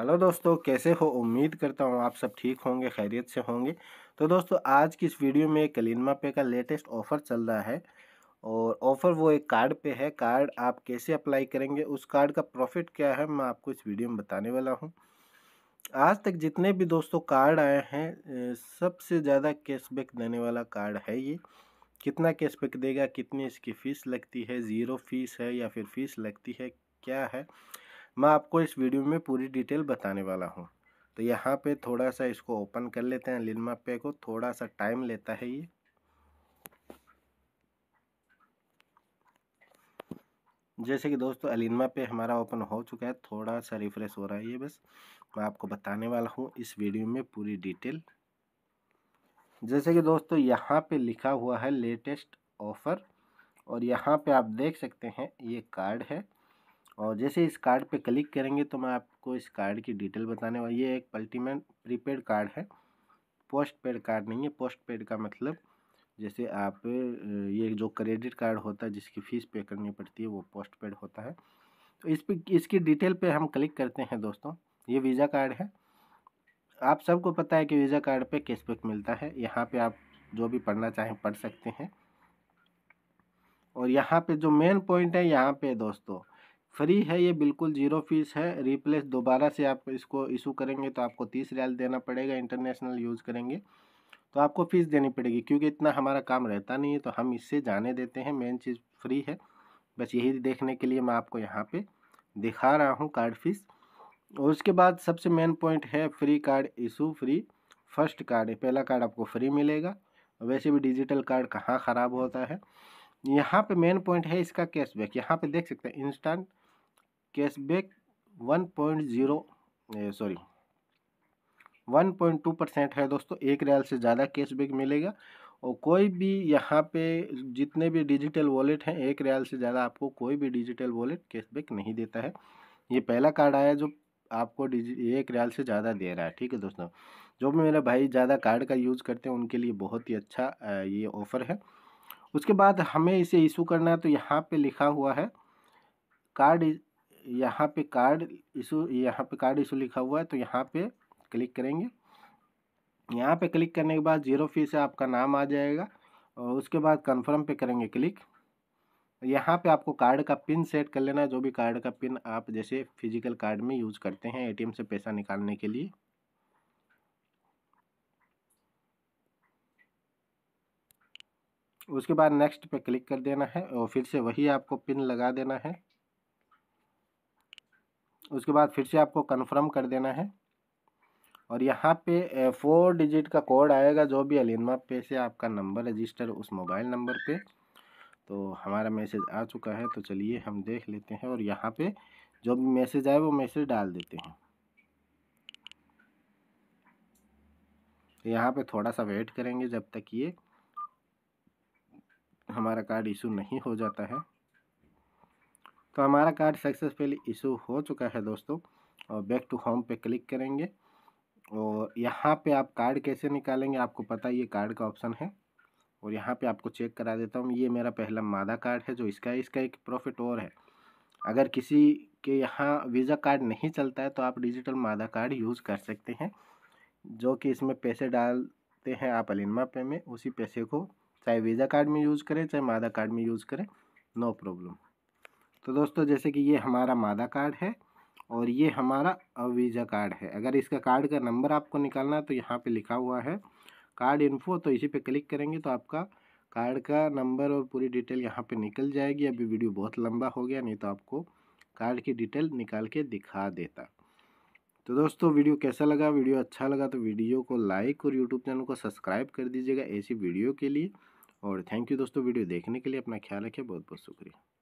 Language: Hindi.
हेलो दोस्तों कैसे हो उम्मीद करता हूँ आप सब ठीक होंगे खैरियत से होंगे तो दोस्तों आज की इस वीडियो में कलीनमा पे का लेटेस्ट ऑफ़र चल रहा है और ऑफ़र वो एक कार्ड पे है कार्ड आप कैसे अप्लाई करेंगे उस कार्ड का प्रॉफिट क्या है मैं आपको इस वीडियो में बताने वाला हूँ आज तक जितने भी दोस्तों कार्ड आए हैं सबसे ज़्यादा कैशबैक देने वाला कार्ड है ये कितना कैशबैक देगा कितनी इसकी फ़ीस लगती है ज़ीरो फीस है या फिर फ़ीस लगती है क्या है मैं आपको इस वीडियो में पूरी डिटेल बताने वाला हूँ तो यहाँ पे थोड़ा सा इसको ओपन कर लेते हैं लिनमा पे को थोड़ा सा टाइम लेता है ये जैसे कि दोस्तों अलिनमा पे हमारा ओपन हो चुका है थोड़ा सा रिफ्रेश हो रहा है ये बस मैं आपको बताने वाला हूँ इस वीडियो में पूरी डिटेल जैसे कि दोस्तों यहाँ पे लिखा हुआ है लेटेस्ट ऑफ़र और यहाँ पे आप देख सकते हैं ये कार्ड है और जैसे इस कार्ड पे क्लिक करेंगे तो मैं आपको इस कार्ड की डिटेल बताने वाली ये एक पल्टीमेंट प्रीपेड कार्ड है पोस्ट पेड कार्ड नहीं है पोस्ट पेड का मतलब जैसे आप ये जो क्रेडिट कार्ड होता है जिसकी फ़ीस पे करनी पड़ती है वो पोस्ट पेड होता है तो इस पर इसकी डिटेल पर हम क्लिक करते हैं दोस्तों ये वीज़ा कार्ड है आप सबको पता है कि वीज़ा कार्ड पर कैशबैक मिलता है यहाँ पर आप जो भी पढ़ना चाहें पढ़ सकते हैं और यहाँ पे जो मेन पॉइंट है यहाँ पे दोस्तों फ्री है ये बिल्कुल जीरो फीस है रिप्लेस दोबारा से आप इसको इशू करेंगे तो आपको तीस रियाल देना पड़ेगा इंटरनेशनल यूज़ करेंगे तो आपको फ़ीस देनी पड़ेगी क्योंकि इतना हमारा काम रहता नहीं है तो हम इससे जाने देते हैं मेन चीज़ फ्री है बस यही देखने के लिए मैं आपको यहाँ पे दिखा रहा हूँ कार्ड फीस और उसके बाद सबसे मेन पॉइंट है free card issue free first card पहला कार्ड आपको फ्री मिलेगा वैसे भी डिजिटल कार्ड कहाँ ख़राब होता है यहाँ पे मेन पॉइंट है इसका कैशबैक यहाँ पे देख सकते हैं instant cashback one point zero sorry one point two percent है दोस्तों एक रियाल से ज़्यादा कैशबैक मिलेगा और कोई भी यहाँ पे जितने भी डिजिटल वॉलेट हैं एक रियाल से ज़्यादा आपको कोई भी डिजिटल वॉलेट कैशबैक नहीं देता है ये पहला कार्ड आया जो आपको एक रियाल से ज़्यादा दे रहा है ठीक है दोस्तों जो भी मेरे भाई ज़्यादा कार्ड का यूज़ करते हैं उनके लिए बहुत ही अच्छा ये ऑफ़र है उसके बाद हमें इसे इशू करना है तो यहाँ पे लिखा हुआ है कार्ड यहाँ पे कार्ड इशू यहाँ पे कार्ड इशू लिखा हुआ है तो यहाँ पे क्लिक करेंगे यहाँ पे क्लिक करने के बाद जीरो फीस है आपका नाम आ जाएगा और उसके बाद कंफर्म पे करेंगे क्लिक यहाँ पे आपको कार्ड का पिन सेट कर लेना है जो भी कार्ड का पिन आप जैसे फिजिकल कार्ड में यूज़ करते हैं ए से पैसा निकालने के लिए उसके बाद नेक्स्ट पे क्लिक कर देना है और फिर से वही आपको पिन लगा देना है उसके बाद फिर से आपको कन्फर्म कर देना है और यहाँ पे फोर डिजिट का कोड आएगा जो भी अलिनमा पे से आपका नंबर रजिस्टर उस मोबाइल नंबर पे तो हमारा मैसेज आ चुका है तो चलिए हम देख लेते हैं और यहाँ पे जो भी मैसेज आए वो मैसेज डाल देते हैं यहाँ पे थोड़ा सा वेट करेंगे जब तक ये हमारा कार्ड इशू नहीं हो जाता है तो हमारा कार्ड सक्सेसफुली इशू हो चुका है दोस्तों और बैक टू होम पे क्लिक करेंगे और यहाँ पे आप कार्ड कैसे निकालेंगे आपको पता ये कार्ड का ऑप्शन है और यहाँ पे आपको चेक करा देता हूँ ये मेरा पहला मादा कार्ड है जो इसका इसका एक प्रॉफिट और है अगर किसी के यहाँ वीज़ा कार्ड नहीं चलता है तो आप डिजिटल मादा कार्ड यूज़ कर सकते हैं जो कि इसमें पैसे डालते हैं आप अलिनमा पे में उसी पैसे को चाहे वीज़ा कार्ड में यूज़ करें चाहे मादा कार्ड में यूज़ करें नो प्रॉब्लम तो दोस्तों जैसे कि ये हमारा मादा कार्ड है और ये हमारा अवीज़ा कार्ड है अगर इसका कार्ड का नंबर आपको निकालना है तो यहाँ पे लिखा हुआ है कार्ड इन्फो तो इसी पे क्लिक करेंगे तो आपका कार्ड का नंबर और पूरी डिटेल यहाँ पे निकल जाएगी अभी वीडियो बहुत लंबा हो गया नहीं तो आपको कार्ड की डिटेल निकाल के दिखा देता तो दोस्तों वीडियो कैसा लगा वीडियो अच्छा लगा तो वीडियो को लाइक और यूट्यूब चैनल को सब्सक्राइब कर दीजिएगा ऐसी वीडियो के लिए और थैंक यू दोस्तों वीडियो देखने के लिए अपना ख्याल रखिए बहुत बहुत शुक्रिया